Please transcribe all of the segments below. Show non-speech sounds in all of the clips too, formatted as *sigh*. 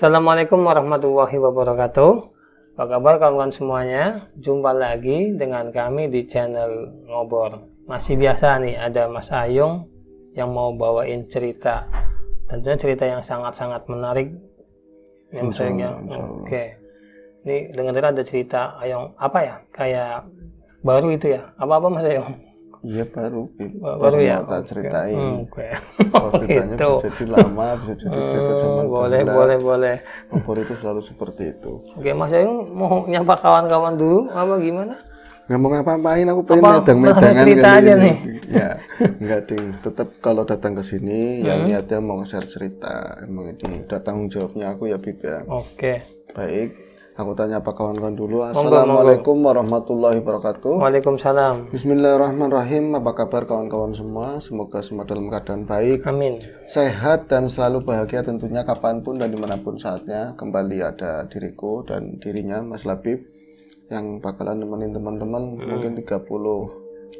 Assalamualaikum warahmatullahi wabarakatuh. Apa kabar kawan-kawan semuanya? Jumpa lagi dengan kami di channel Ngobor. Masih biasa nih ada Mas Ayung yang mau bawain cerita. Tentunya cerita yang sangat-sangat menarik. Yang misalnya. Oke. Ini dengan ada cerita Ayung apa ya? Kayak baru itu ya? Apa-apa Mas Ayung? Iya baru baru, baru ya, Tahu tak ceritain. Okay. Hmm, okay. *laughs* ceritanya oh, gitu. gitu. bisa jadi lama, bisa jadi hmm, cerita hmm, zaman Boleh, boleh, boleh. Kompor itu selalu seperti itu. Oke, okay, Mas mau nyapa kawan-kawan dulu apa gimana? Nggak mau ngapa-ngapain, aku pengen medang-medangan *laughs* cerita aja nih. *laughs* Ya, enggak ding. Tetap kalau datang ke sini ya hmm. yang niatnya mau share cerita. Emang ini Datang jawabnya aku ya Bib ya. Oke. Okay. Baik, Aku tanya apa kawan-kawan dulu. Assalamualaikum warahmatullahi wabarakatuh. Waalaikumsalam. Bismillahirrahmanirrahim. Apa kabar kawan-kawan semua? Semoga semua dalam keadaan baik. Amin. Sehat dan selalu bahagia tentunya kapanpun dan dimanapun saatnya. Kembali ada diriku dan dirinya Mas Labib yang bakalan nemenin teman-teman hmm. mungkin 30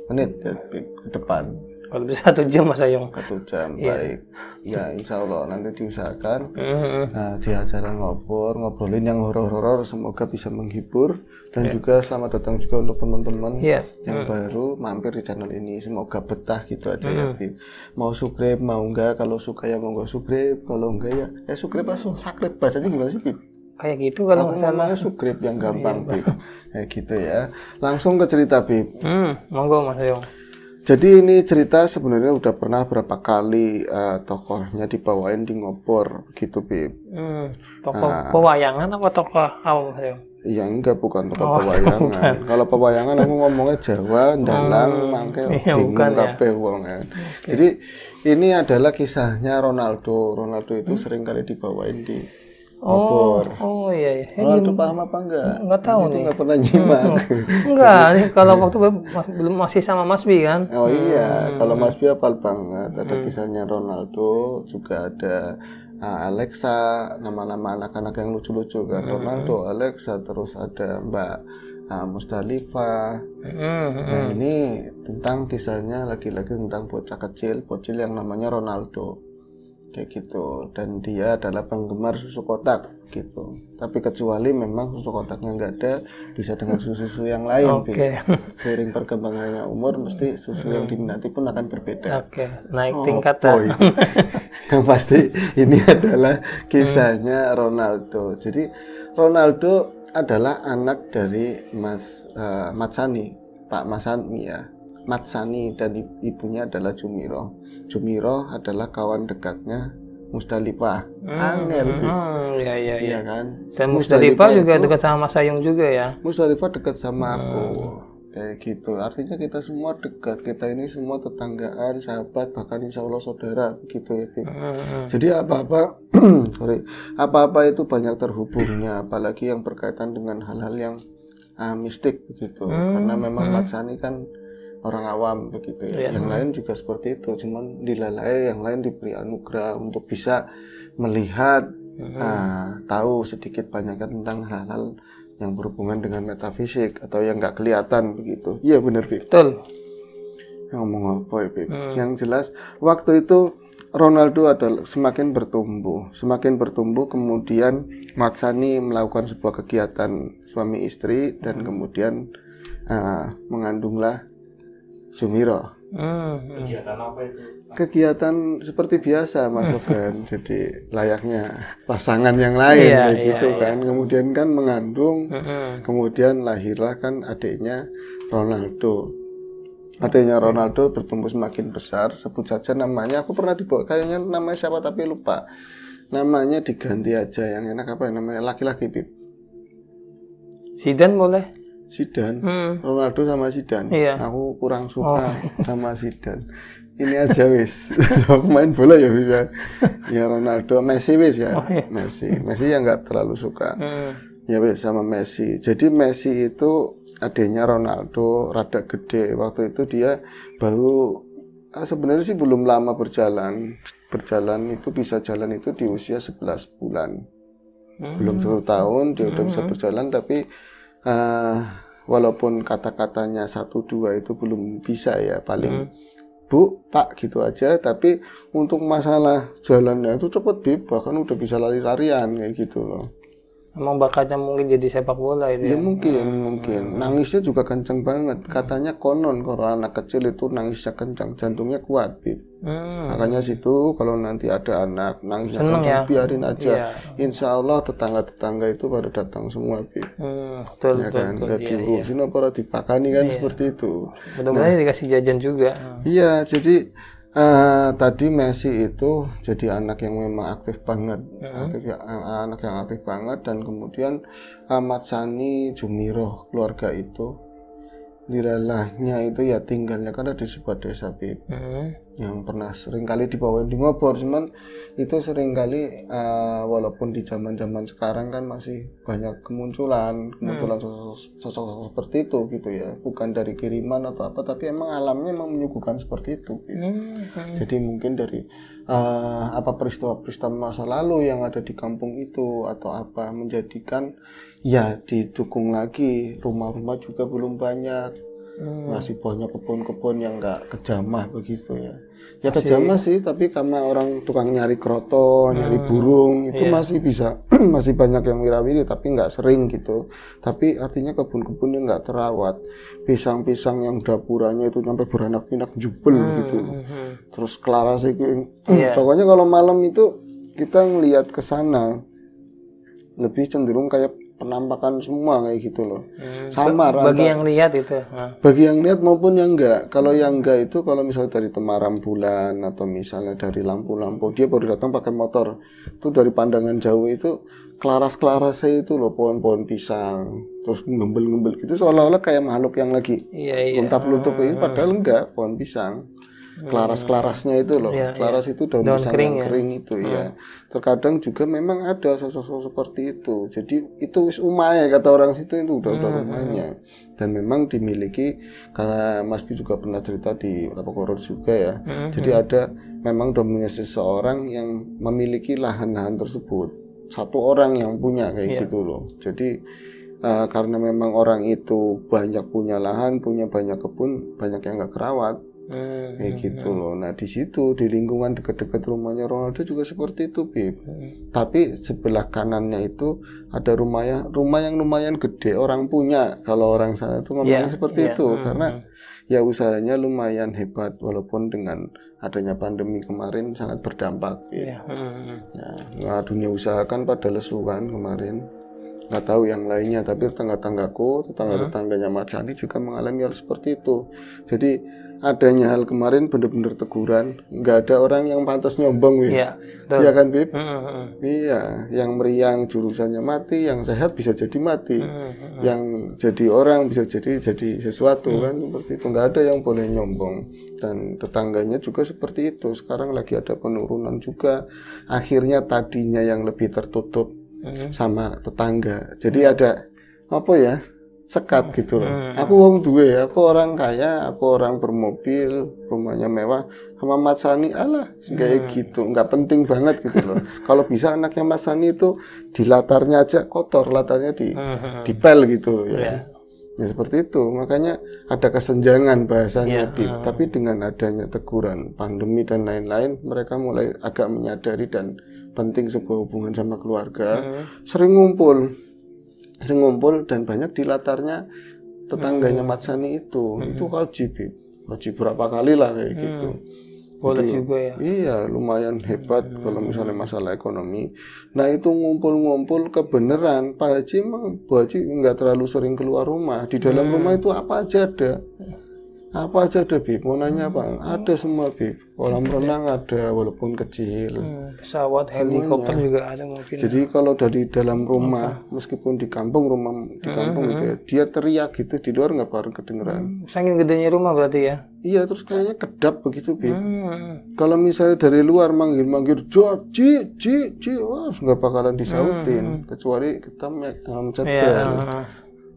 menit ya, ke depan. Kalau bisa satu jam Mas Ayung. Satu jam, yeah. baik. Ya insya Allah nanti diusahakan. Mm-hmm. Nah, di acara ngobrol, ngobrolin yang horor-horor semoga bisa menghibur. Dan yeah. juga selamat datang juga untuk teman-teman yeah. yang mm baru mampir di channel ini. Semoga betah gitu aja ya, mm-hmm. ya. Mau subscribe mau enggak. Kalau suka ya mau enggak subscribe Kalau enggak ya, eh subscribe langsung subscribe Bahasanya gimana sih, Bib? kayak gitu kalau nggak salah subscribe yang gampang iya. kayak gitu ya langsung ke cerita Bib hmm, monggo Mas Yong jadi ini cerita sebenarnya udah pernah berapa kali uh, tokohnya dibawain di ngopor gitu, Bib. Hmm, tokoh nah, pewayangan apa tokoh apa ya? Iya enggak bukan tokoh oh, *laughs* pewayangan. Bukan. Kalau pewayangan aku ngomongnya Jawa, Dalang, hmm, oh, mangke iya, bingung ya. wong kan. Ya. Okay. Jadi ini adalah kisahnya Ronaldo. Ronaldo itu hmm. sering kali dibawain di Oh, oh iya. iya. Lo paham apa enggak? Enggak tahu itu nih. Enggak pernah nyimak. *laughs* enggak, nih kalau waktu belum masih sama Mas Bi kan? Oh iya, hmm. kalau Mas Bi apal banget. Ada hmm. kisahnya Ronaldo, juga ada ah, Alexa, nama-nama anak-anak yang lucu-lucu kan. Hmm. Ronaldo, Alexa, terus ada Mbak uh, Hmm. Nah, ini tentang kisahnya lagi-lagi tentang bocah kecil, bocil yang namanya Ronaldo kayak gitu dan dia adalah penggemar susu kotak gitu tapi kecuali memang susu kotaknya nggak ada bisa dengan susu susu yang lain okay. Sering perkembangannya umur mesti susu yang diminati pun akan berbeda okay. naik oh, tingkatan *laughs* yang pasti ini adalah kisahnya hmm. Ronaldo jadi Ronaldo adalah anak dari Mas uh, Matsani Pak Masani ya Matsani dan ibunya adalah Jumiro. Jumiro adalah kawan dekatnya Mustalipah. Hmm, Angel. Hmm, ya, ya, ya. iya kan. Dan Mustalipah juga itu, dekat sama Mas Ayung juga ya. Mustalipah dekat sama hmm. aku. Kayak gitu. Artinya kita semua dekat. Kita ini semua tetanggaan, sahabat, bahkan insya Allah saudara gitu ya. Hmm, hmm. Jadi apa-apa, *clears throat* sorry, apa-apa itu banyak terhubungnya. Apalagi yang berkaitan dengan hal-hal yang uh, mistik begitu. Hmm. Karena memang hmm. Matsani kan orang awam begitu ya. Iya. Yang lain juga seperti itu, cuman dilalai yang lain diberi anugerah untuk bisa melihat uh, tahu sedikit banyaknya tentang hal-hal yang berhubungan dengan metafisik atau yang nggak kelihatan begitu. Iya benar, Betul. Ngomong apa ya, hmm. Yang jelas waktu itu Ronaldo adalah semakin bertumbuh, semakin bertumbuh kemudian Matsani melakukan sebuah kegiatan suami istri dan hmm. kemudian uh, mengandunglah Jumiro. Hmm, hmm. Kegiatan apa itu? Kegiatan seperti biasa Mas kan? *laughs* jadi layaknya pasangan yang lain yeah, iya, gitu yeah, kan. Kemudian kan mengandung, hmm, hmm. kemudian lahirlah kan adiknya Ronaldo. Adiknya Ronaldo bertumbuh semakin besar, sebut saja namanya. Aku pernah dibawa kayaknya namanya siapa tapi lupa. Namanya diganti aja yang enak apa yang namanya laki-laki Bib. Sidan boleh? Sidan, hmm. Ronaldo sama Sidan. Iya. Aku kurang suka oh. *laughs* sama Sidan. Ini aja wis. *laughs* main bola ya bisa. Ya. ya. Ronaldo, Messi wis ya. Oh, iya. Messi, Messi yang nggak terlalu suka. Hmm. Ya wis sama Messi. Jadi Messi itu adanya Ronaldo rada gede. Waktu itu dia baru ah, sebenarnya sih belum lama berjalan. Berjalan itu bisa jalan itu di usia 11 bulan. Belum hmm. satu tahun dia udah bisa hmm. berjalan tapi uh, walaupun kata-katanya satu dua itu belum bisa ya paling hmm. bu pak gitu aja tapi untuk masalah jalannya itu cepet bib bahkan udah bisa lari-larian kayak gitu loh Emang bakatnya mungkin jadi sepak bola ini. Ya, ya mungkin, hmm. mungkin. Nangisnya juga kencang banget. Katanya konon kalau anak kecil itu nangisnya kencang, jantungnya kuat, Bib. Hmm. Makanya situ kalau nanti ada anak nangisnya Seneng kencang, ya? biarin aja. Ya. Insya Allah tetangga-tetangga itu pada datang semua, Bib. Hmm, iya kan? Gak diurusin iya, apa iya. dipakani kan ya. seperti itu. Mudah-mudahan nah, dikasih jajan juga. Iya, jadi Uh, tadi Messi itu jadi anak yang memang aktif banget, mm -hmm. aktif ya, eh, anak yang aktif banget dan kemudian Ahmad Sani Jumiroh keluarga itu liralahnya itu ya tinggalnya kan ada di sebuah desa Bib hmm. yang pernah seringkali dibawa di ngobor cuman itu seringkali uh, walaupun di zaman zaman sekarang kan masih banyak kemunculan kemunculan sosok-sosok hmm. seperti itu gitu ya bukan dari kiriman atau apa tapi emang alamnya emang menyuguhkan seperti itu gitu. hmm. jadi mungkin dari uh, apa peristiwa-peristiwa masa lalu yang ada di kampung itu atau apa menjadikan ya didukung lagi rumah-rumah juga belum banyak hmm. masih banyak kebun-kebun yang nggak kejamah begitu ya ya masih... kejamah sih tapi karena orang tukang nyari kroto hmm. nyari burung itu yeah. masih bisa *clears throat* masih banyak yang wirawiri tapi nggak sering gitu tapi artinya kebun-kebun yang nggak terawat pisang-pisang yang dapurannya itu sampai beranak-pinak jubel hmm. gitu hmm, hmm. terus Clara sih yeah. pokoknya kalau malam itu kita ngelihat ke sana lebih cenderung kayak penampakan semua kayak gitu loh. Hmm. Samar bagi yang lihat itu. Nah. Bagi yang lihat maupun yang enggak. Kalau yang enggak itu kalau misalnya dari temaram bulan atau misalnya dari lampu-lampu dia baru datang pakai motor. Itu dari pandangan jauh itu klaras-klarasnya itu loh pohon-pohon pisang terus ngembel-ngembel gitu seolah-olah kayak makhluk yang lagi iya, iya. luntap-luntup hmm, ini hmm, padahal hmm. enggak pohon pisang klaras-klarasnya itu loh. Yeah, Klaras yeah. itu daun, daun pisang kering, yang kering ya. itu hmm. ya. Terkadang juga memang ada sosok-sosok seperti itu. Jadi itu umay kata orang situ itu udah udah hmm. hmm umainya. Hmm. Dan memang dimiliki karena Mas Bi juga pernah cerita di Lapa Koror juga ya. Hmm, hmm. Jadi ada memang dominasi seseorang yang memiliki lahan-lahan tersebut. Satu orang yang punya kayak yeah. gitu loh. Jadi uh, karena memang orang itu banyak punya lahan, punya banyak kebun, banyak yang nggak kerawat, Hmm, gitu iya. loh. Nah di situ di lingkungan dekat-dekat rumahnya Ronaldo juga seperti itu, Bib. Hmm. Iya. Tapi sebelah kanannya itu ada rumah yang rumah yang lumayan gede orang punya. Kalau orang sana itu ngomongnya yeah, seperti yeah. itu hmm. karena hmm. ya usahanya lumayan hebat walaupun dengan adanya pandemi kemarin sangat berdampak. Hmm, hmm, ya. Hmm. Nah, dunia usaha kan pada lesu kan kemarin nggak tahu yang lainnya tapi tetangga-tanggaku tetangga-tetangganya Mas Sandi juga mengalami hal seperti itu jadi adanya hal kemarin bener-bener teguran nggak ada orang yang pantas nyombong wis iya ya kan Bib mm -hmm. iya yang meriang jurusannya mati yang sehat bisa jadi mati mm -hmm. yang jadi orang bisa jadi jadi sesuatu mm -hmm. kan seperti itu nggak ada yang boleh nyombong dan tetangganya juga seperti itu sekarang lagi ada penurunan juga akhirnya tadinya yang lebih tertutup mm -hmm. sama tetangga jadi mm -hmm. ada apa ya sekat hmm. gitu loh. Hmm. Aku wong duwe, aku orang kaya, aku orang bermobil, rumahnya mewah. Sama Mas Sani alah kayak hmm. gitu, nggak penting banget gitu loh. *laughs* Kalau bisa anaknya Mas Sani itu di latarnya aja kotor, latarnya di hmm. hmm, hmm. pel gitu loh ya. Yeah. Ya seperti itu, makanya ada kesenjangan bahasanya, yeah. Di, hmm. tapi dengan adanya teguran pandemi dan lain-lain, mereka mulai agak menyadari dan penting sebuah hubungan sama keluarga, hmm. sering ngumpul sering ngumpul dan banyak di latarnya tetangganya hmm. Mat Sani itu hmm. itu kau kaji berapa kali lah kayak hmm. gitu boleh itu, juga ya iya lumayan hebat hmm. kalau misalnya masalah ekonomi nah itu ngumpul-ngumpul kebenaran Pak Haji emang Bu Haji nggak terlalu sering keluar rumah di dalam hmm. rumah itu apa aja ada ya apa aja ada bib mau nanya bang hmm. ada semua bib kolam renang ada walaupun kecil hmm, pesawat helikopter juga ada mungkin jadi kalau dari dalam rumah okay. meskipun di kampung rumah di hmm, kampung hmm, dia, gitu ya, dia teriak gitu di luar nggak baru kedengeran hmm, saking gedenya rumah berarti ya iya terus kayaknya kedap begitu bib hmm. hmm. kalau misalnya dari luar manggil manggil jok ji ji ji wah nggak bakalan disautin hmm. kecuali kita make um, yeah.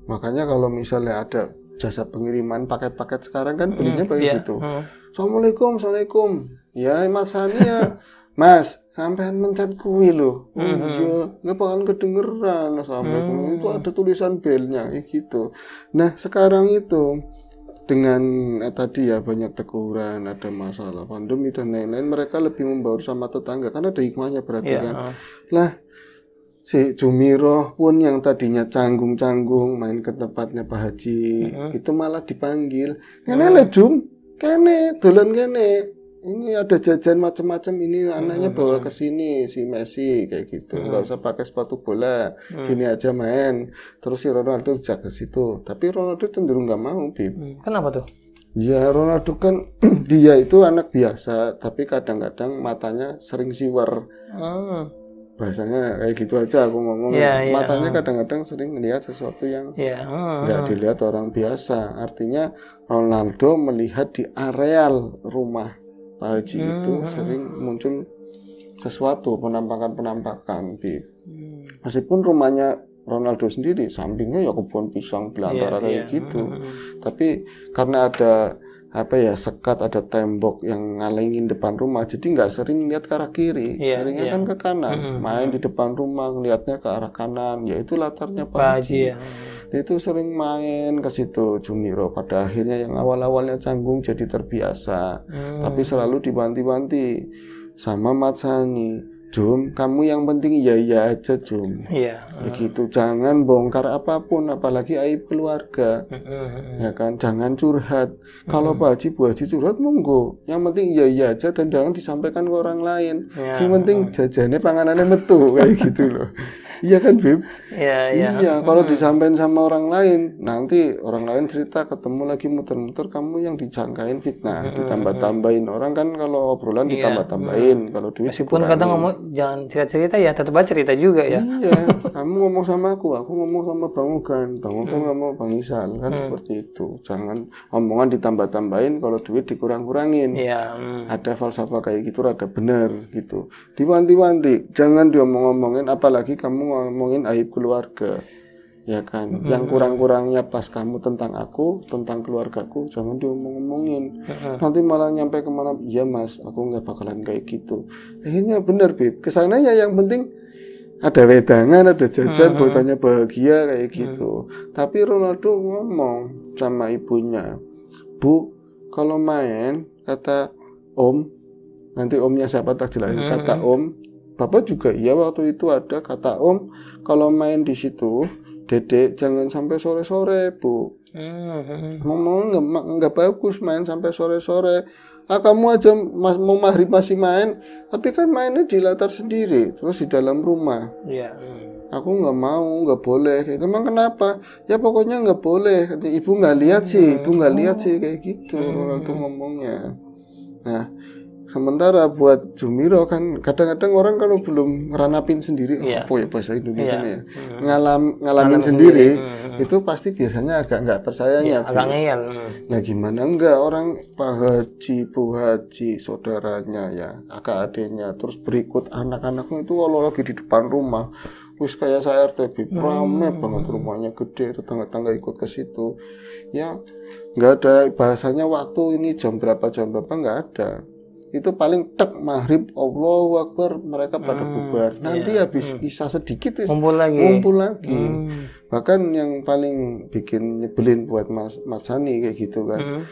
Makanya kalau misalnya ada jasa pengiriman paket-paket sekarang kan belinya hmm, yeah. gitu. Hmm. Assalamualaikum, assalamualaikum. Ya Mas Hani ya, Mas sampean mencet kue loh. Oh mm -hmm. iya, nggak bakalan kedengeran. Assalamualaikum. Mm -hmm. Itu ada tulisan belnya, ya gitu. Nah sekarang itu dengan eh, tadi ya banyak teguran, ada masalah pandemi dan lain-lain, mereka lebih membaur sama tetangga karena ada hikmahnya berarti yeah. kan. Lah si Jumiro pun yang tadinya canggung-canggung main ke tempatnya Pak Haji uh-huh. itu malah dipanggil ya. kene uh-huh. Jum kene dolan kene ini ada jajan macam-macam ini anaknya uh-huh. bawa ke sini si Messi kayak gitu nggak uh-huh. usah pakai sepatu bola uh-huh. Mm. sini aja main terus si Ronaldo jaga situ tapi Ronaldo cenderung nggak mau Bib mm. kenapa tuh Ya Ronaldo kan *clears throat* dia itu anak biasa tapi kadang-kadang matanya sering siwer. Uh bahasanya kayak gitu aja aku ngomong yeah, iya, matanya kadang-kadang yeah. sering melihat sesuatu yang yeah, uh, uh, dilihat orang biasa artinya Ronaldo melihat di areal rumah Pak Haji uh, itu sering muncul sesuatu penampakan-penampakan di gitu. hmm. meskipun rumahnya Ronaldo sendiri sampingnya ya kebun pisang belantara iya, yeah, kayak yeah. gitu tapi karena ada apa ya sekat ada tembok yang ngalengin depan rumah jadi nggak sering lihat ke arah kiri yeah, seringnya yeah. kan ke kanan mm -hmm. main di depan rumah ngelihatnya ke arah kanan ya itu latarnya Pak Haji ya. itu sering main ke situ Jumiro pada akhirnya yang awal-awalnya canggung jadi terbiasa mm. tapi selalu dibanti-banti sama Matsani Jum, kamu yang penting iya-iya ya aja Jum. Iya. Yeah. Begitu, jangan bongkar apapun, apalagi aib keluarga. Mm -hmm. Ya kan, jangan curhat. Mm Kalau Pak Haji, Bu Haji curhat monggo. Yang penting iya-iya ya aja dan jangan disampaikan ke orang lain. Yeah. penting jajannya panganannya metu kayak gitu loh. *laughs* iya kan Bib iya iya, iya kalau hmm. disampaikan sama orang lain nanti orang lain cerita ketemu lagi muter-muter kamu yang dijangkain fitnah hmm, hmm, ditambah-tambahin orang kan kalau obrolan iya, ditambah-tambahin kalau duit meskipun dikurangin. kadang ngomong jangan cerita-cerita ya tetap aja cerita juga ya iya kamu ngomong sama aku aku ngomong sama Bang Ugan Bang Ugan ngomong Bang Isal kan seperti itu jangan omongan ditambah-tambahin kalau duit dikurang-kurangin iya, hmm. ada falsafah kayak gitu rada benar gitu diwanti-wanti jangan diomong-omongin apalagi kamu ngomongin aib keluarga ya kan -hmm. yang kurang-kurangnya pas kamu tentang aku tentang keluargaku jangan diomong-omongin -hmm. nanti malah nyampe kemana iya mas aku nggak bakalan kayak gitu akhirnya bener bib ya yang penting ada wedangan ada jajan mm -hmm. bahagia kayak gitu -hmm. tapi Ronaldo ngomong sama ibunya bu kalau main kata om nanti omnya siapa tak jelas -hmm. kata om Bapak juga iya waktu itu ada kata Om kalau main di situ Dedek jangan sampai sore-sore bu hmm. Ngomong nggak nggak bagus main sampai sore-sore ah kamu aja mas, mau maghrib masih main tapi kan mainnya di latar sendiri terus di dalam rumah ya. aku nggak mau nggak boleh kayak gitu. emang kenapa ya pokoknya nggak boleh ibu nggak lihat sih ibu nggak lihat sih kayak gitu waktu ngomongnya nah Sementara buat Jumiro kan kadang-kadang orang kalau belum ngeranapin sendiri yeah. Oh, apa ya bahasa Indonesia yeah. ya mm. ngalam ngalamin, Ngalam sendiri, Mm. itu pasti biasanya agak nggak percayanya. Yeah, agak ngeyel. Mm. Nah gimana enggak orang Pak Haji, Bu Haji, saudaranya ya, kakak adiknya, terus berikut anak-anaknya itu kalau lagi di depan rumah wis kayak saya RTB rame hmm. banget rumahnya gede tetangga-tetangga ikut ke situ ya nggak ada bahasanya waktu ini jam berapa jam berapa nggak ada itu paling tek maghrib Allahu Akbar mereka pada hmm, bubar iya. nanti iya. habis hmm. isa sedikit wis kumpul lagi, kumpul lagi. Hmm. bahkan yang paling bikin nyebelin buat Mas Mas Sani kayak gitu kan hmm.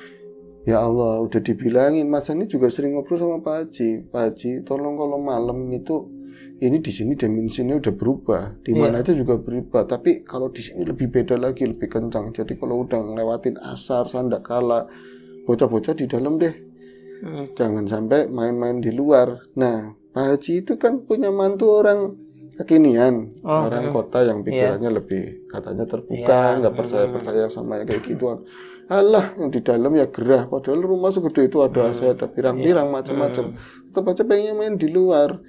ya Allah udah dibilangin Mas Sani juga sering ngobrol sama Pak Haji Pak Haji tolong kalau malam itu ini di sini dimensinya udah berubah di iya. mana yeah. aja juga berubah tapi kalau di sini lebih beda lagi lebih kencang jadi kalau udah ngelewatin asar sandakala bocah-bocah di dalam deh Jangan sampai main-main di luar. Nah, Pak Haji itu kan punya mantu orang kekinian, oh, orang iya. kota yang pikirannya yeah. lebih katanya terbuka, iya. nggak percaya-percaya hmm. sama kayak gituan. Allah yang di dalam ya gerah padahal rumah segede itu ada hmm. AC ada hmm. pirang-pirang yeah. macam-macam hmm. tetap aja pengen main di luar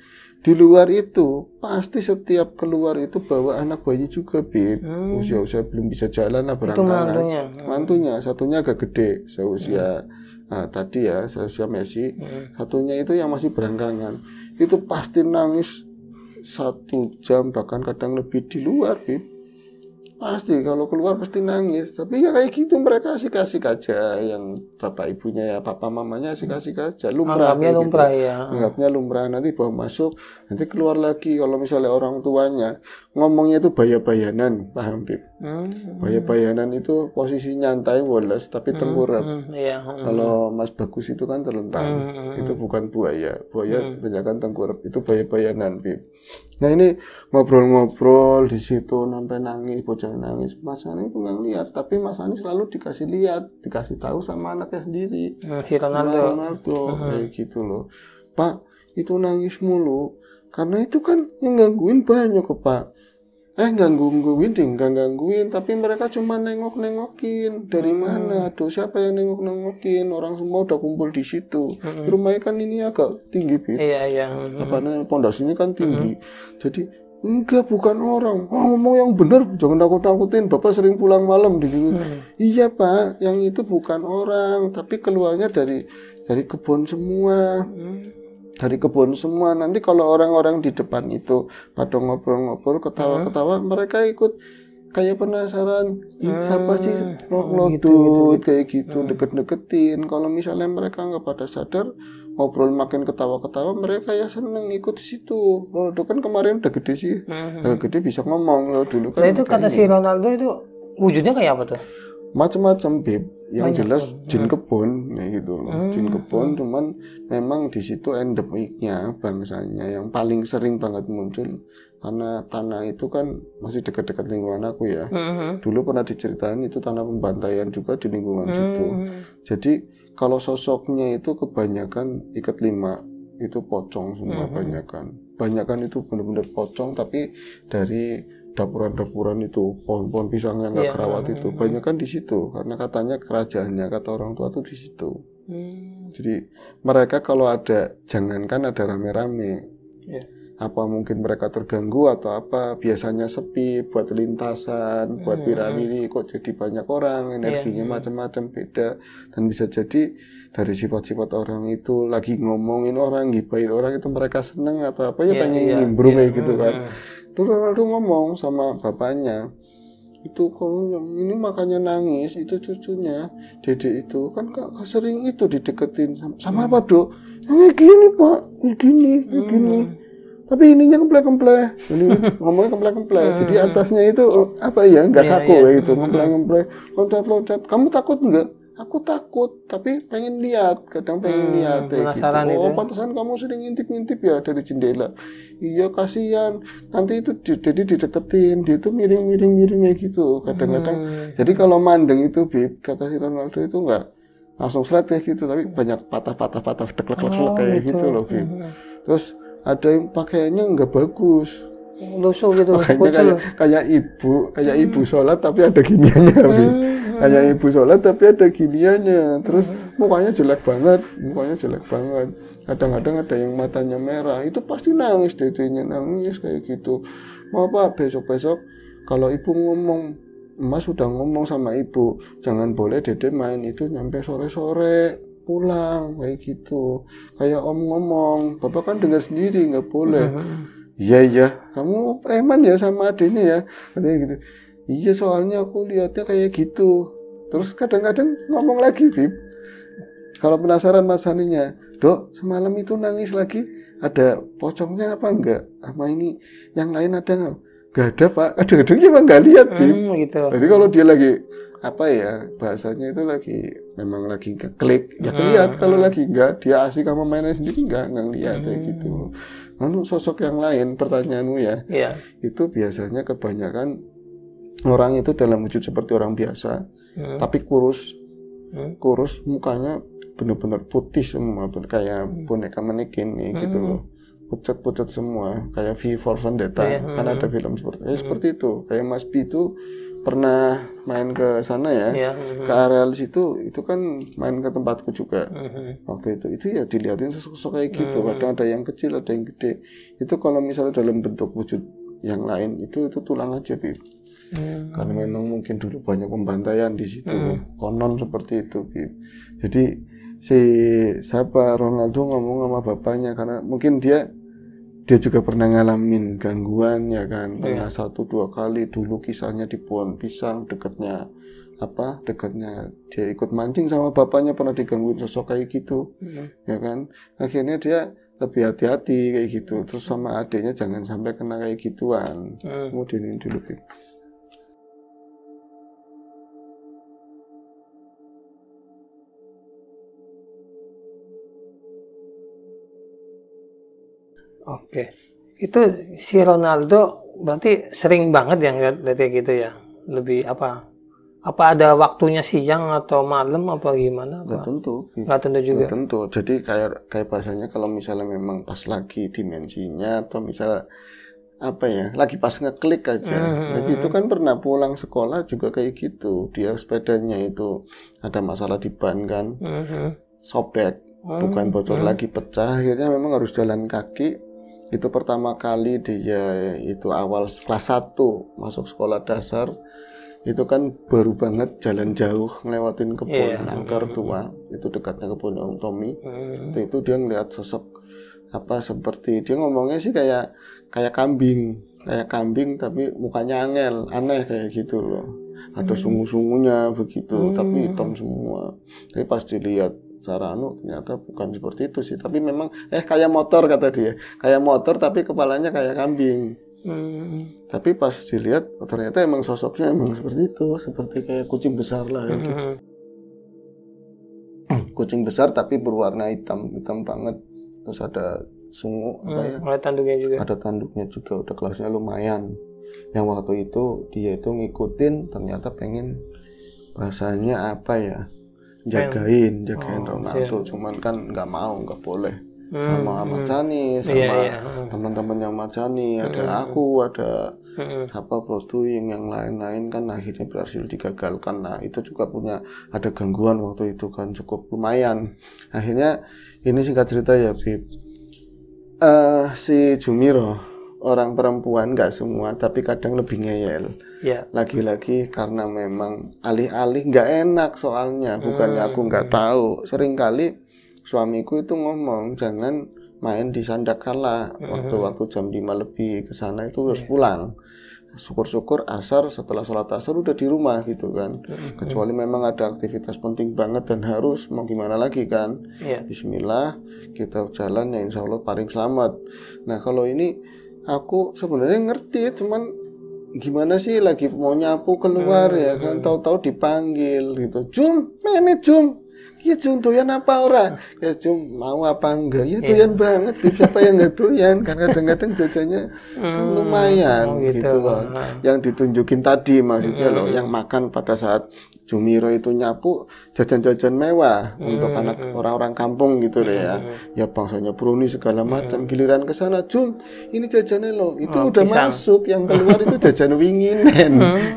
di luar itu pasti setiap keluar itu bawa anak bayi juga bib hmm. usia usia belum bisa jalan lah berangkat mantunya. Hmm. mantunya satunya agak gede seusia hmm nah, tadi ya saya siap Messi mm. satunya itu yang masih berangkangan itu pasti nangis satu jam bahkan kadang lebih di luar Bib pasti kalau keluar pasti nangis tapi ya kayak gitu mereka sih kasih aja yang bapak ibunya ya bapak mamanya sih kasih aja lumrah anggapnya gitu. lumrah ya anggapnya lumrah nanti bawa masuk nanti keluar lagi kalau misalnya orang tuanya ngomongnya itu bayar bayanan paham Bib Hmm. Bayan-bayanan itu posisi nyantai woles tapi hmm, tengkurap. Hmm. hmm yeah. Hmm. Kalau Mas Bagus itu kan terlentang. Hmm. hmm itu bukan buaya. Buaya hmm. kan tengkurap. Itu bayan-bayanan, Bib. Nah, ini ngobrol-ngobrol di situ sampai nangis, bocah nangis. Mas Ani itu nggak lihat, tapi Mas Ani selalu dikasih lihat, dikasih tahu sama anaknya sendiri. Hmm. hmm. gitu loh. Pak, itu nangis mulu. Karena itu kan yang gangguin banyak kok, Pak eh ganggu gangguin ding nggak gangguin tapi mereka cuma nengok nengokin dari hmm. mana tuh siapa yang nengok nengokin orang semua udah kumpul di situ hmm. rumahnya kan ini agak tinggi bir iya iya hmm. apa namanya pondasinya kan tinggi hmm. jadi enggak bukan orang oh, ngomong yang benar jangan takut takutin bapak sering pulang malam di hmm. iya pak yang itu bukan orang tapi keluarnya dari dari kebun semua hmm dari kebun semua. Nanti kalau orang-orang di depan itu pada ngobrol-ngobrol, ketawa-ketawa, hmm. mereka ikut kayak penasaran hmm. siapa sih hmm. Oh, gitu, gitu, gitu, kayak gitu hmm. deket-deketin kalau misalnya mereka nggak pada sadar ngobrol makin ketawa-ketawa mereka ya seneng ikut di situ oh itu kan kemarin udah gede sih hmm. udah gede bisa ngomong lo dulu kan nah, itu kata si Ronaldo itu wujudnya kayak apa tuh macam-macam bib yang Banyak jelas pun. jin kebun ya gitu loh hmm. jin kebun cuman memang di situ endemiknya bangsanya yang paling sering banget muncul karena tanah itu kan masih dekat-dekat lingkungan aku ya hmm. dulu pernah diceritain itu tanah pembantaian juga di lingkungan hmm. situ jadi kalau sosoknya itu kebanyakan ikat lima itu pocong semua hmm. banyakan banyakan itu benar-benar pocong tapi dari dapuran-dapuran itu pohon-pohon pisang yang nggak yeah. kerawat itu hmm. banyak kan di situ karena katanya kerajaannya kata orang tua tuh di situ hmm. jadi mereka kalau ada jangankan ada rame-rame yeah. apa mungkin mereka terganggu atau apa biasanya sepi buat lintasan buat hmm, piramidi hmm, kok jadi banyak orang iya, energinya yeah. macam-macam beda dan bisa jadi dari sifat-sifat orang itu lagi ngomongin orang gibain orang itu mereka seneng atau apa ya yeah, pengen yeah. nimbrung yeah. gitu kan terus Ronaldo ngomong sama bapaknya itu kalau yang ini makanya nangis itu cucunya dede itu kan kak sering itu dideketin sama, sama hmm. apa dok ini gini pak ini gini ini hmm. gini tapi ininya kempleh kempleh ini ngomongnya kempleh kempleh hmm. jadi atasnya itu oh, apa ya nggak iya, kaku yeah, gitu ya kempleh kempleh loncat loncat kamu takut nggak aku takut tapi pengen lihat kadang pengen hmm, lihat gitu oh pantasan ya. pantesan kamu sering ngintip-ngintip ya dari jendela iya kasihan nanti itu di, jadi dideketin dia itu miring miring miringnya gitu kadang-kadang hmm. jadi kalau mandeng itu bib kata si Ronaldo itu enggak langsung flat kayak gitu tapi banyak patah-patah patah deklek-deklek oh, kayak gitu. gitu loh bib hmm. terus ada yang pakaiannya enggak bagus lusuh gitu kayak, kayak ibu kayak ibu sholat tapi ada giniannya hmm. hmm. kayak ibu sholat tapi ada giniannya terus hmm. mukanya jelek banget mukanya jelek banget kadang-kadang ada yang matanya merah itu pasti nangis dedenya nangis kayak gitu mau apa besok-besok kalau ibu ngomong emas sudah ngomong sama ibu jangan boleh dede main itu nyampe sore-sore pulang kayak gitu kayak om ngomong bapak kan dengar sendiri nggak boleh hmm, iya iya kamu preman ya sama adiknya ya katanya gitu iya soalnya aku lihatnya kayak gitu terus kadang-kadang ngomong lagi Bib kalau penasaran Mas Haninya dok semalam itu nangis lagi ada pocongnya apa enggak sama ini yang lain ada enggak gak ada pak kadang-kadang dia pak gak lihat hmm, gitu. jadi kalau dia lagi apa ya bahasanya itu lagi memang lagi klik ya hmm. kelihatan kalau hmm. lagi enggak dia asik sama mainnya sendiri enggak enggak lihat hmm. ya gitu lalu sosok yang lain pertanyaanmu ya yeah. itu biasanya kebanyakan orang itu dalam wujud seperti orang biasa hmm. tapi kurus hmm. kurus mukanya benar-benar putih semua kayak hmm. boneka manekin nih gitu hmm. gitu loh pucat-pucat semua kayak V for Vendetta yeah. kan hmm. ada mm-hmm. film seperti hmm. seperti itu kayak Mas P itu pernah main ke sana ya, yeah. mm-hmm. ke areal situ itu kan main ke tempatku juga mm-hmm. waktu itu itu ya dilihatin sosok-sosok kayak gitu mm-hmm. kadang ada yang kecil ada yang gede itu kalau misalnya dalam bentuk wujud yang lain itu itu tulang aja Bib mm-hmm. karena memang mungkin dulu banyak pembantaian di situ mm-hmm. konon seperti itu Bib jadi si siapa Ronaldo ngomong sama bapaknya karena mungkin dia dia juga pernah ngalamin gangguan ya kan iya. pernah satu dua kali dulu kisahnya di pohon pisang dekatnya apa dekatnya dia ikut mancing sama bapaknya pernah digangguin sosok kayak gitu yeah. ya kan akhirnya dia lebih hati-hati kayak gitu terus sama adiknya jangan sampai kena kayak gituan eh. Kemudian dulu gitu. Oke. Itu si Ronaldo berarti sering banget yang lihat kayak gitu ya. Lebih apa? Apa ada waktunya siang atau malam apa gimana? Apa? tentu. Gak tentu juga. Gak tentu. Jadi kayak kayak bahasanya kalau misalnya memang pas lagi dimensinya atau misalnya apa ya lagi pas ngeklik aja mm-hmm. Lagi nah, hmm, itu hmm. kan pernah pulang sekolah juga kayak gitu dia sepedanya itu ada masalah di ban kan mm-hmm. sobek bukan bocor mm-hmm. lagi pecah akhirnya memang harus jalan kaki itu pertama kali dia itu awal kelas 1 masuk sekolah dasar itu kan baru banget jalan jauh ngelewatin kebun yeah. angker tua itu dekatnya kebun Om Tommy mm. itu dia ngeliat sosok apa seperti dia ngomongnya sih kayak kayak kambing kayak kambing tapi mukanya angel aneh kayak gitu loh ada hmm. sungguh-sungguhnya begitu mm. tapi hmm. hitam semua tapi pas dilihat cara anu ternyata bukan seperti itu sih tapi memang eh kayak motor kata dia kayak motor tapi kepalanya kayak kambing hmm. tapi pas dilihat oh, ternyata emang sosoknya emang seperti itu seperti kayak kucing besar lah gitu. hmm. gitu. kucing besar tapi berwarna hitam hitam banget terus ada sungu hmm, apa ya ada tanduknya juga ada tanduknya juga udah kelasnya lumayan yang waktu itu dia itu ngikutin ternyata pengen bahasanya apa ya jagain iya. jagain oh, Ronaldo iya. cuman kan nggak mau nggak boleh hmm, sama hmm. Iya, sama yeah, yeah. teman temannya yang hmm, ada hmm, aku hmm. ada hmm. siapa yang yang lain-lain kan akhirnya berhasil digagalkan nah itu juga punya ada gangguan waktu itu kan cukup lumayan akhirnya ini singkat cerita ya Bib uh, si Jumiro orang perempuan nggak semua tapi kadang lebih ngeyel lagi iya. Lagi-lagi karena memang alih-alih nggak enak soalnya, bukannya aku hmm. nggak tahu. Seringkali suamiku itu ngomong jangan main di sandak kala hmm. waktu-waktu jam 5 lebih ke sana itu harus iya. pulang. Syukur-syukur asar setelah sholat asar udah di rumah gitu kan. Hmm. Kecuali memang ada aktivitas penting banget dan harus mau gimana lagi kan. Yeah. Bismillah kita jalan ya insya Allah paling selamat. Nah kalau ini aku sebenarnya ngerti cuman gimana sih lagi mau nyapu keluar hmm, ya kan hmm. tahu-tahu dipanggil gitu jum mana jum ya cung doyan apa ora ya cung mau apa enggak ya doyan yeah. banget siapa yang enggak doyan kan kadang-kadang jajannya hmm, lumayan oh gitu, gitu loh nah. yang ditunjukin tadi maksudnya hmm. loh yang makan pada saat Jumiro itu nyapu jajan-jajan mewah hmm. untuk anak hmm. orang-orang kampung gitu deh ya hmm, hmm. ya bangsanya bruni segala macam giliran ke sana Jum ini jajannya loh, itu oh, udah pisang. masuk yang keluar itu jajan *laughs* winginen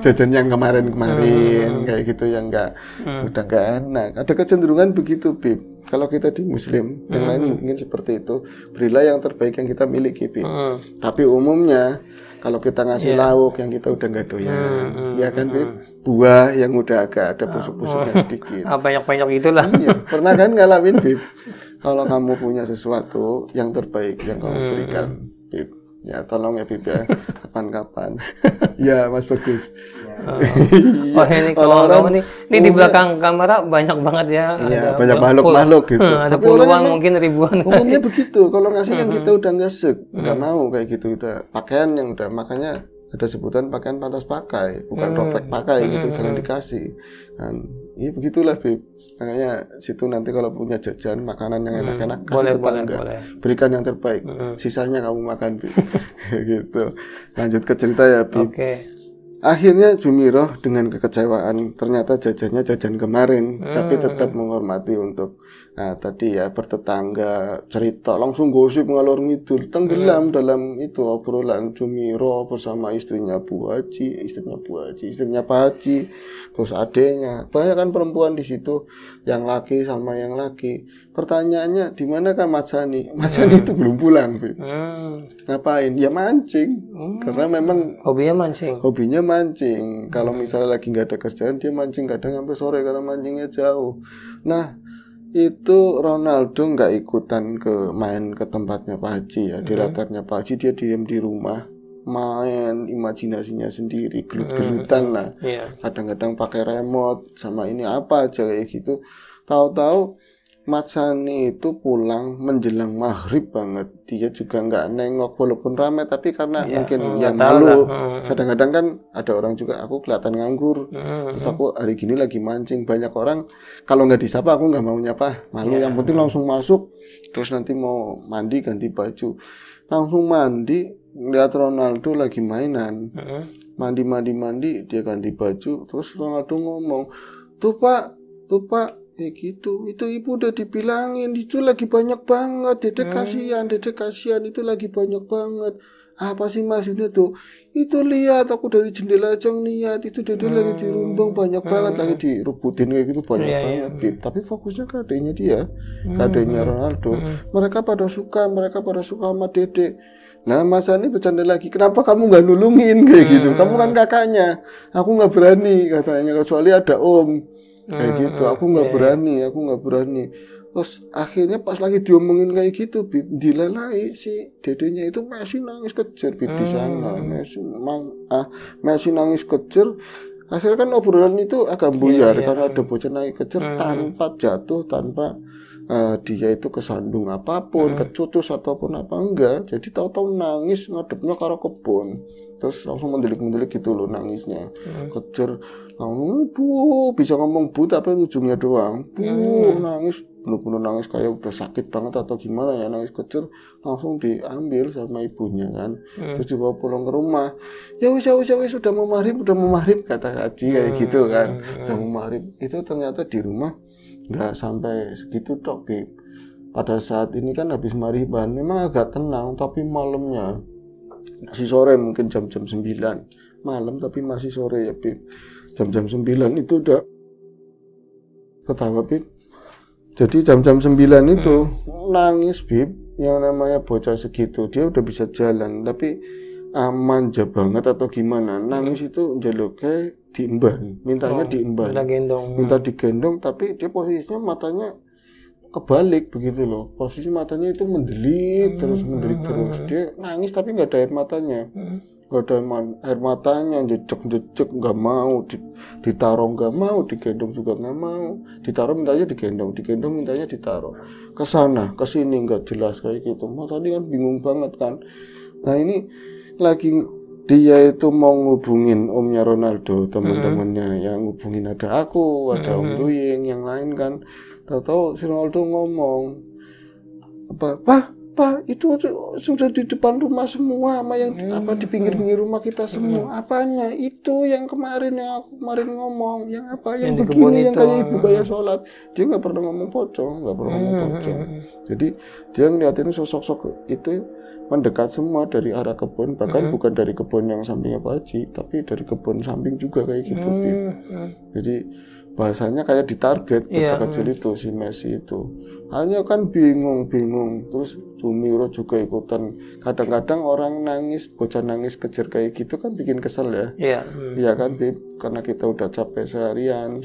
jajan yang kemarin-kemarin kayak gitu yang enggak udah enggak enak ada kecenderungan kecenderungan begitu Bib kalau kita di Muslim, yang lain mm-hmm. mungkin seperti itu. Berilah yang terbaik yang kita miliki, Bib. Mm-hmm. Tapi umumnya kalau kita ngasih yeah. lauk yang kita udah nggak doyan, hmm, ya kan, Bib? Mm-hmm. Buah yang udah agak ada ah, busuk-busuknya sedikit. *laughs* Ah, banyak-banyak itulah. Iya. Pernah kan *laughs* ngalamin, Bib? Kalau kamu punya sesuatu yang terbaik yang kamu berikan, Bib ya tolong ya ya. kapan-kapan ya Mas Bagus Ya. oh ini kalau orang ini, ini di belakang kamera banyak banget ya iya, banyak makhluk-makhluk gitu hmm, ada puluhan mungkin ribuan umumnya begitu kalau ngasih yang kita udah nggak sek, nggak mau kayak gitu kita pakaian yang udah makanya ada sebutan pakaian pantas pakai bukan hmm. pakai gitu jangan dikasih kan Iya begitulah Beb. Makanya situ nanti kalau punya jajan makanan yang hmm. enak-enak hmm, kasih boleh, tetangga. Boleh, boleh. Berikan yang terbaik. Hmm. Sisanya kamu makan Beb. *laughs* gitu. Lanjut ke cerita ya Beb. Okay. Akhirnya Jumiroh dengan kekecewaan ternyata jajannya jajan kemarin, hmm. tapi tetap menghormati untuk Nah, tadi ya bertetangga cerita langsung gosip ngalor ngidul tenggelam hmm. dalam itu obrolan Jumiro bersama istrinya Bu Haji, istrinya Bu Haji, istrinya Pak Haji, terus adanya Banyak kan perempuan di situ yang laki sama yang laki. Pertanyaannya di mana kan Mas Hani? Mas Hani hmm. itu belum pulang, Hmm. Ngapain? Ya mancing. Hmm. Karena memang hobinya mancing. Hobinya mancing. Kalau hmm. misalnya lagi nggak ada kerjaan dia mancing kadang sampai sore karena mancingnya jauh. Nah, itu Ronaldo nggak ikutan ke main ke tempatnya Pak Haji ya di mm-hmm. latarnya Pak Haji dia diam di rumah main imajinasinya sendiri gelut-gelutan mm-hmm. lah iya. kadang-kadang pakai remote sama ini apa aja kayak gitu tahu-tahu Matsani itu pulang menjelang maghrib banget. Dia juga nggak nengok walaupun rame, tapi karena ya, mungkin hmm, yang malu. Hmm. Kadang-kadang kan ada orang juga aku kelihatan nganggur. Hmm, terus aku hari gini lagi mancing banyak orang. Kalau nggak disapa aku nggak mau nyapa. Malu. Ya. Yang penting langsung masuk. Terus nanti mau mandi ganti baju. Langsung mandi lihat Ronaldo lagi mainan. Hmm. Mandi mandi mandi dia ganti baju. Terus Ronaldo ngomong, tuh pak, tuh pak Ya gitu, itu ibu udah dibilangin itu lagi banyak banget, dede hmm. kasihan, dede kasihan itu lagi banyak banget. Apa sih maksudnya tuh? Itu lihat aku dari jendela aja niat itu dede hmm. hmm. lagi dirumbung banyak hmm. banget lagi direbutin kayak gitu banyak yeah, iya. banget. Yeah. Tapi fokusnya ke adanya dia, hmm. adanya Ronaldo. Hmm. Mereka pada suka, mereka pada suka sama dede. Nah masa ini bercanda lagi, kenapa kamu nggak nulungin kayak gitu. hmm. gitu? Kamu kan kakaknya, aku nggak berani katanya kecuali ada Om kayak ah, gitu aku nggak berani aku nggak berani terus akhirnya pas lagi diomongin kayak gitu dilelai si dedenya itu masih nangis kecil Bib hmm. di sana hmm. masih ah, masih nangis kecil. hasil kan obrolan itu agak iya, buyar yeah, yeah. karena ada bocah nangis kejer hmm. tanpa jatuh tanpa uh, dia itu kesandung apapun, hmm. kecutus ataupun apa enggak. Jadi tahu-tahu nangis ngadepnya karo kebun. Terus langsung mendelik-mendelik gitu loh nangisnya. Hmm. Kejar langsung bu bisa ngomong bu tapi ujungnya doang. Bu hmm. nangis benar-benar nangis kayak udah sakit banget atau gimana ya nangis kecil langsung diambil sama ibunya kan hmm. terus dibawa pulang ke rumah ya wis ya wis ya wis sudah mau sudah mau kata kaji kayak hmm. gitu kan hmm. hmm. udah mau itu ternyata di rumah nggak sampai segitu dok Bim. pada saat ini kan habis mariban memang agak tenang tapi malamnya masih sore mungkin jam-jam 9 malam tapi masih sore ya pip jam-jam 9 itu udah ketawa pip jadi jam-jam 9 itu hmm. nangis bib yang namanya bocah segitu dia udah bisa jalan tapi aman aja banget atau gimana nangis hmm. itu kayak diemban mintanya oh, diemban minta gendong minta digendong tapi dia posisinya matanya kebalik begitu loh posisi matanya itu mendelit hmm. terus mendelit hmm. hmm terus hmm. dia nangis tapi nggak ada air matanya hmm gak ada air matanya jejek-jejek nggak mau ditaruh nggak mau digendong juga nggak mau ditaruh mintanya digendong digendong mintanya ditaruh ke sana ke sini nggak jelas kayak gitu mas tadi kan bingung banget kan nah ini lagi dia itu mau ngubungin omnya Ronaldo teman-temannya mm -hmm. yang ngubungin ada aku ada mm -hmm. om mm-hmm. Duying yang lain kan tahu-tahu si Ronaldo ngomong apa pak apa itu sudah di depan rumah semua sama yang hmm. apa di pinggir-pinggir rumah kita semua hmm. apanya itu yang kemarin yang aku kemarin ngomong yang apa yang, yang begini yang kayak ibu kayak hmm. sholat dia nggak pernah ngomong pocong nggak pernah ngomong hmm, pocong hmm, jadi dia ngeliatin sosok-sosok itu mendekat semua dari arah kebun bahkan hmm. bukan dari kebun yang sampingnya Pak Haji tapi dari kebun samping juga kayak gitu hmm. jadi bahasanya kayak ditarget yeah. Iya, kecil-kecil itu si Messi itu hanya kan bingung-bingung terus Jumiro juga ikutan kadang-kadang orang nangis bocah nangis kejar kayak gitu kan bikin kesel ya iya yeah. kan Bib karena kita udah capek seharian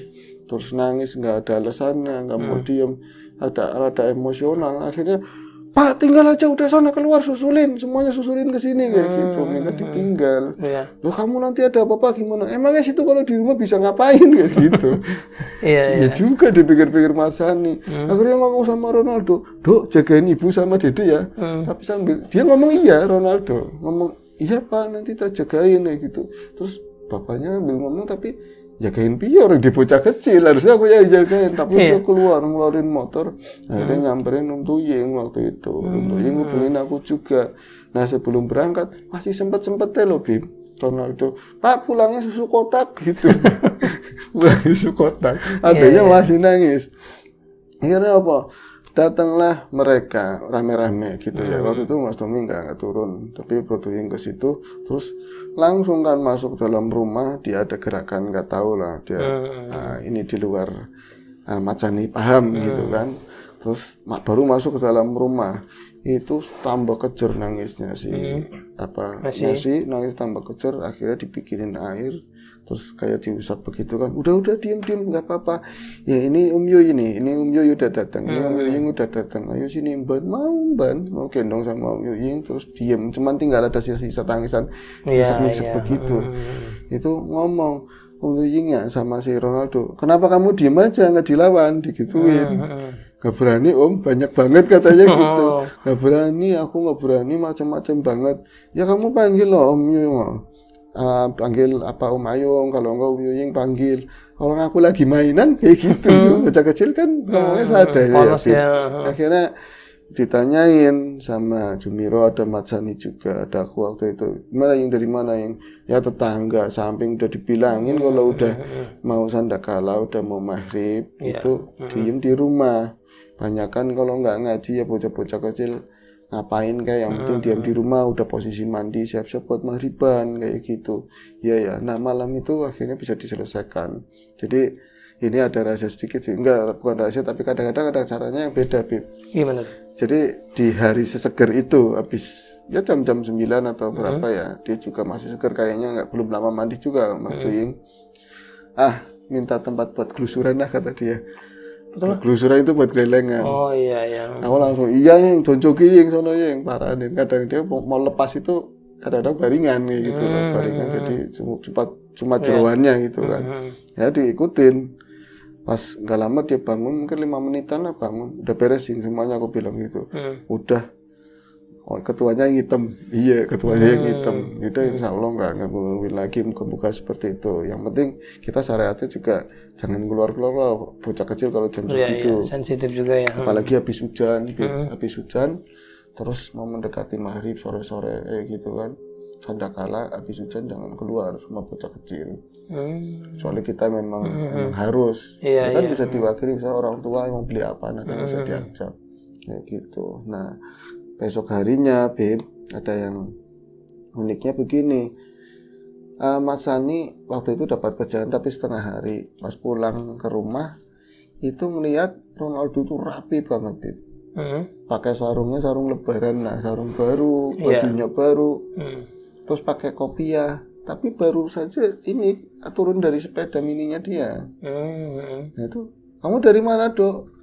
terus nangis nggak ada alasannya nggak mau mm. diem ada ada emosional akhirnya Pak tinggal aja udah sana keluar susulin semuanya susulin ke sini kayak hmm. gitu minta ditinggal yeah. loh kamu nanti ada apa-apa gimana emangnya situ kalau di rumah bisa ngapain *laughs* kayak gitu iya, yeah. ya iya. juga dipikir-pikir Mas Hani hmm. akhirnya ngomong sama Ronaldo dok jagain ibu sama dede ya hmm. tapi sambil dia ngomong iya Ronaldo ngomong iya pak nanti tak jagain kayak gitu terus bapaknya ambil ngomong tapi jagain pior di bocah kecil harusnya aku yang jagain tapi dia keluar ngeluarin motor akhirnya hmm. nyamperin untuk Tuying waktu itu Om hmm. Tuying ngubungin aku juga nah sebelum berangkat masih sempet sempet loh Bim Ronaldo Pak pulangnya susu kotak gitu *laughs* pulang susu kotak iya, adanya iya. masih nangis akhirnya apa datanglah mereka rame-rame gitu ya. hmm. ya waktu itu Mas Tommy nggak turun tapi Broduying ke situ terus langsung kan masuk dalam rumah dia ada gerakan nggak tahu lah dia hmm. nah, ini di luar uh, ah, ini paham hmm. gitu kan terus baru masuk ke dalam rumah itu tambah kejer nangisnya sih hmm. apa masih nangis tambah kejer akhirnya dipikirin air terus kayak diusap begitu kan udah udah diem diem nggak apa apa ya ini Um ini ini ini Um Yoyo udah datang ini Om Yoyo hmm. udah datang ayo sini Mban mau Mban mau gendong sama Om Yoyo terus diem cuman tinggal ada sisa-sisa tangisan ngisep-ngisep iya, iya. begitu mm. itu ngomong Um Yoyo ya sama si Ronaldo kenapa kamu diem aja nggak dilawan digituin mm. Gak berani om, banyak banget katanya *laughs* gitu. Gak berani, aku gak berani macam-macam banget. Ya kamu panggil loh om Yoyo Uh, panggil apa Om Ayung, kalau enggak Om Yuying panggil orang aku lagi mainan kayak gitu hmm. kecil kan ngomongnya ah, hmm. sadar ya, ya. Ah. akhirnya ditanyain sama Jumiro ada Matsani juga ada aku waktu itu mana yang dari mana yang ya tetangga samping udah dibilangin hmm. kalau udah mau sandakala udah mau maghrib yeah. itu hmm. diem di rumah banyakan kalau nggak ngaji ya bocah-bocah kecil ngapain kayak yang penting diam di rumah udah posisi mandi siap-siap buat maghriban kayak gitu ya ya nah malam itu akhirnya bisa diselesaikan jadi ini ada rahasia sedikit sih enggak bukan rahasia tapi kadang-kadang ada caranya yang beda Bib gimana jadi di hari seseger itu habis ya jam-jam 9 atau berapa ya dia juga masih seger kayaknya nggak belum lama mandi juga Mas -hmm. ah minta tempat buat gelusuran lah kata dia Betul. itu buat gelengan. Oh iya iya. Aku langsung iya yang jonjoki yang sono yang parah Kadang dia mau, lepas itu kadang-kadang baringan nih gitu hmm. loh, baringan jadi cuma cuma, cuma iya. jeruannya yeah. gitu kan. Hmm. Ya diikutin. Pas nggak lama dia bangun mungkin lima menitan lah bangun. Udah beresin semuanya aku bilang gitu. Hmm. Udah Oh, ketuanya yang hitam. Iya, ketuanya hmm. yang hitam. Itu insya Allah nggak ngomongin lagi buka-buka seperti itu. Yang penting kita syariatnya juga jangan keluar-keluar lah. Bocah kecil kalau jam ya, gitu. Ya, sensitif juga ya. Apalagi habis hujan, hmm. habis hujan, terus mau mendekati maghrib sore-sore eh, gitu kan. Canda kala habis hujan jangan keluar sama bocah kecil. Hmm. Kecuali kita memang, hmm. hmm. harus. Iya, ya kan iya. bisa diwakili, misalnya orang tua yang beli apa, nah kan hmm. bisa hmm. diajak kayak gitu. Nah, besok harinya Beb ada yang uniknya begini uh, Mas Sani waktu itu dapat kerjaan tapi setengah hari pas pulang ke rumah itu melihat Ronaldo itu rapi banget Beb hmm. pakai sarungnya sarung lebaran lah sarung baru iya. bajunya yeah. baru hmm. terus pakai kopiah tapi baru saja ini turun dari sepeda mininya dia hmm. hmm. nah, itu kamu dari mana dok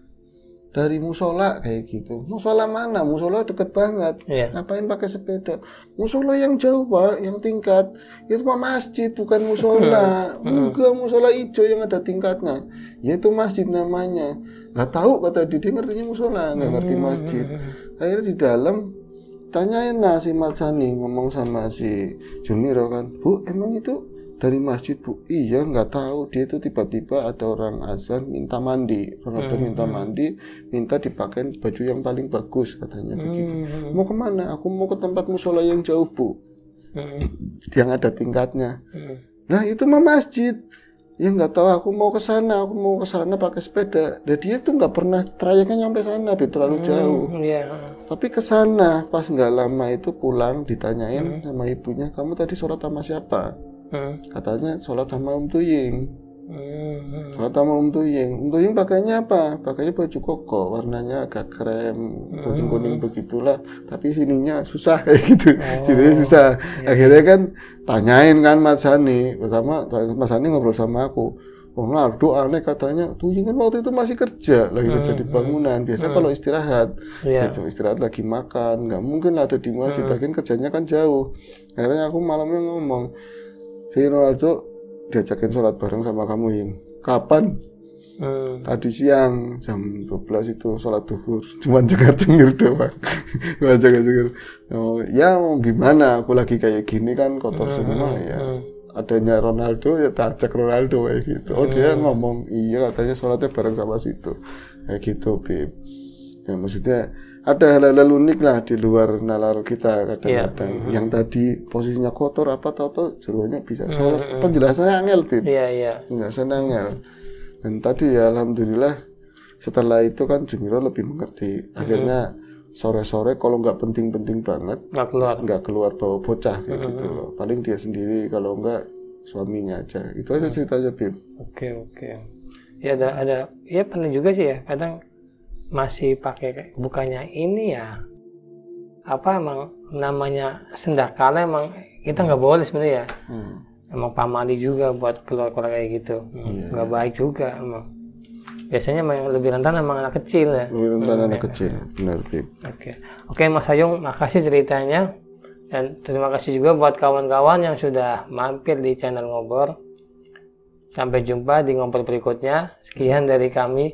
dari musola kayak gitu. Musola mana? Musola deket banget. Yeah. Ngapain pakai sepeda? Musola yang jauh pak, yang tingkat. Itu mah masjid bukan musola. *laughs* Hmm. Enggak musola hijau yang ada tingkatnya. Yaitu masjid namanya. Nggak tahu kata Didi ngertinya musola, nggak ngerti hmm. masjid. Akhirnya di dalam tanyain lah si Mat ngomong sama si Juniro kan, bu emang itu dari masjid bu iya nggak tahu dia itu tiba-tiba ada orang azan minta mandi orang hmm. minta hmm. mandi minta dipakai baju yang paling bagus katanya hmm. begitu hmm, hmm. mau kemana aku mau ke tempat musola yang jauh bu hmm. yang ada tingkatnya hmm. nah itu mah masjid ya nggak tahu aku mau ke sana aku mau ke sana pakai sepeda dan dia tuh nggak pernah trayeknya nyampe sana tapi terlalu jauh hmm, iya. yeah. tapi ke sana pas nggak lama itu pulang ditanyain hmm. sama ibunya kamu tadi sholat sama siapa Eh. katanya sholat sama Om Tuying eh, eh. sholat sama Om Tuying Om Tuying pakainya apa pakainya baju koko warnanya agak krem kuning kuning begitulah tapi sininya susah *laughs* kayak gitu oh. susah yeah. Iya. akhirnya kan tanyain kan Mas Hani pertama Mas Hani ngobrol sama aku Oh, doa aneh katanya tuh kan waktu itu masih kerja lagi kerja di bangunan Biasanya kalau istirahat yeah. ya, istirahat lagi makan nggak mungkin ada di masjid lagian kerjanya kan jauh akhirnya aku malamnya ngomong jadi Ronaldo diajakin sholat bareng sama kamu yang kapan Hmm. Tadi siang jam 12 itu sholat duhur, cuman jengar jengir doang. *laughs* Cuma jengar jengir. Oh, ya mau gimana? Aku lagi kayak gini kan kotor eh, semua eh, ya. Adanya Ronaldo ya tajak Ronaldo kayak gitu. Oh dia ngomong iya katanya sholatnya bareng sama situ kayak gitu bib. Ya maksudnya ada hal-hal unik lah di luar nalar kita kadang-kadang. Yeah. Yang tadi posisinya kotor apa tau tau jeruannya bisa hmm. sholat. Mm -hmm. Penjelasannya angel, Iya, yeah, iya. Yeah. senang angel. Dan tadi ya alhamdulillah setelah itu kan Jumiro lebih mengerti. Hmm. Akhirnya sore-sore kalau nggak penting-penting banget nggak keluar nggak keluar bawa bocah kayak gitu hmm. loh. Paling dia sendiri kalau nggak suaminya aja. Itu aja ceritanya Bim Oke, okay, oke. Okay. Ya ada ada ya pernah juga sih ya. Kadang masih pakai bukannya ini ya apa emang namanya sendakala emang kita nggak boleh sebenarnya ya. hmm. emang pamali juga buat keluar-keluar kayak gitu iya. nggak yeah. baik juga emang biasanya emang lebih rentan emang anak kecil ya lebih rentan hmm, anak iya. kecil benar oke okay. oke okay, Mas Ayung makasih ceritanya dan terima kasih juga buat kawan-kawan yang sudah mampir di channel Ngobor sampai jumpa di ngobrol berikutnya sekian dari kami